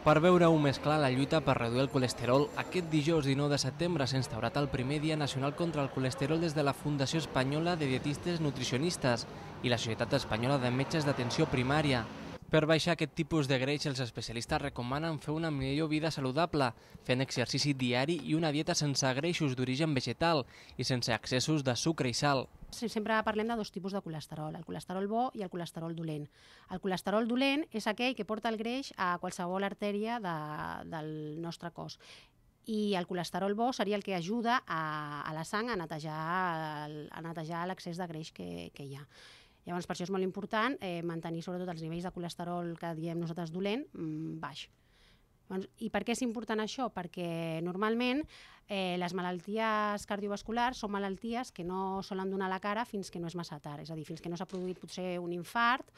Per veure-ho més clar, la lluita per reduir el colesterol, aquest dijous 19 de setembre s'ha instaurat el primer Dia Nacional contra el Colesterol des de la Fundació Espanyola de Dietistes Nutricionistes i la Societat Espanyola de Metges d'Atenció Primària. Per baixar aquest tipus de greix, els especialistes recomanen fer una millor vida saludable, fent exercici diari i una dieta sense greixos d'origen vegetal i sense excessos de sucre i sal. Sempre parlem de dos tipus de colesterol, el colesterol bo i el colesterol dolent. El colesterol dolent és aquell que porta el greix a qualsevol artèria de, del nostre cos i el colesterol bo seria el que ajuda a, a la sang a netejar, a netejar l'excés de greix que, que hi ha. Llavors, per això és molt important eh, mantenir sobretot els nivells de colesterol que diem nosaltres dolent mm, baix. Doncs, I per què és important això? Perquè normalment eh, les malalties cardiovasculars són malalties que no solen donar la cara fins que no és massa tard, és a dir, fins que no s'ha produït potser un infart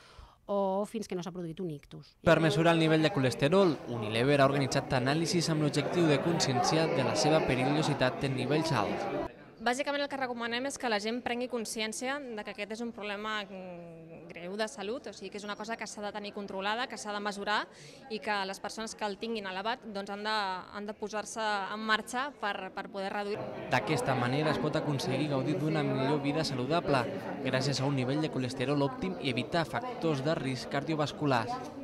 o fins que no s'ha produït un ictus. Per mesurar el nivell de colesterol, Unilever ha organitzat anàlisis amb l'objectiu de conscienciar de la seva perillositat en nivells alts. Bàsicament el que recomanem és que la gent prengui consciència de que aquest és un problema mm, greu de salut, o sigui que és una cosa que s'ha de tenir controlada, que s'ha de mesurar i que les persones que el tinguin elevat doncs han de, han de posar-se en marxa per, per poder reduir. D'aquesta manera es pot aconseguir gaudir d'una millor vida saludable gràcies a un nivell de colesterol òptim i evitar factors de risc cardiovasculars.